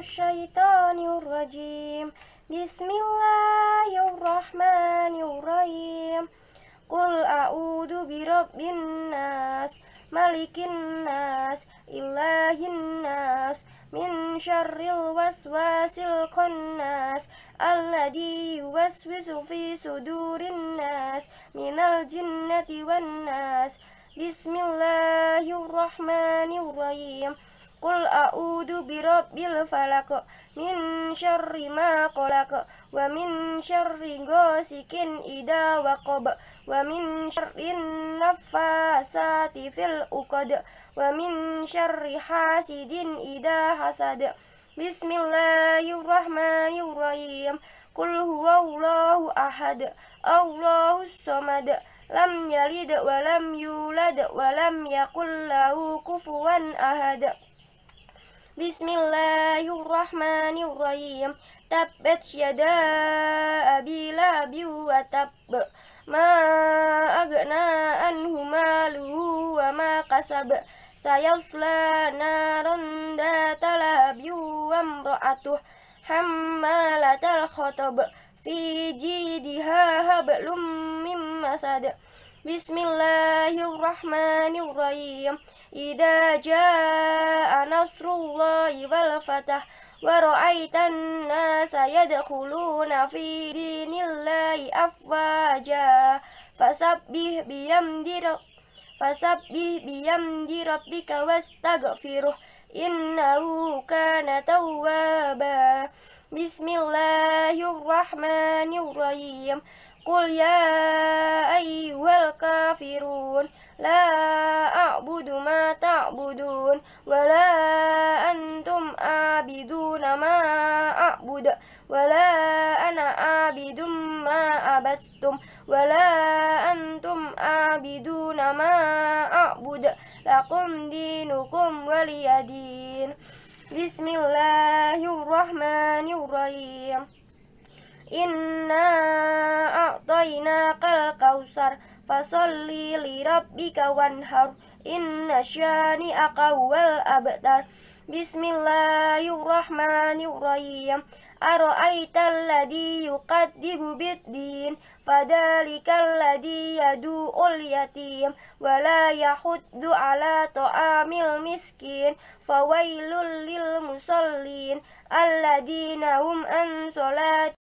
Minasyaitonirrajim Bismillahirrahmanirrahim Qul a'udhu birabbin nas Malikin nas Ilahin nas Min syarril waswasil qannas Alladhi yuwaswisu fi sudurin nas Minal jinnati wan nas Bismillahirrahmanirrahim Qul a'udhu rabbil falak Min syarri ma kolak Wa min syarri ghasikin ida wakob Wa min syarri nafasati fil uqad Wa min syarri hasidin ida hasad Bismillahirrahmanirrahim Qul huwallahu ahad Allahus samad Lam yalid wa lam yulad wa lam yakul lahu kufuwan ahad Bismillahirrahmanirrahim. Tabbat syada abila biu wa tabb. Ma agna anhu maluhu wa ma kasab. Sayafla naron data lahabin wa mra'atuh. Hammalatal khotob. Fiji diha hablum mim masad. Bismillahirrahmanirrahim Ida jaa nasrullahi wal fatah Wa ra'aitan nasa yadkhuluna fi dinillahi afwaja Fasabbih biyamdira Fasabbih biyamdira bika wastagfiruh Innahu kana tawwaba Bismillahirrahmanirrahim Bismillahirrahmanirrahim Qul ya ayyuhal kafirun la a'budu ma ta'budun wa la antum abiduna nama a'bud wa la ana abidum ma abadtum wa la antum abiduna ma a'bud lakum dinukum waliyadin Bismillahirrahmanirrahim Inna a'tayna kal kausar Fasolli li rabbika wanhar Inna syani akawal abtar Bismillahirrahmanirrahim Ara'aital alladhi yuqaddibu bid-din Fadalikal yadu'ul yatim Wala yahuddu ala ta'amil miskin Fawailul lil musallin Alladhinahum an solat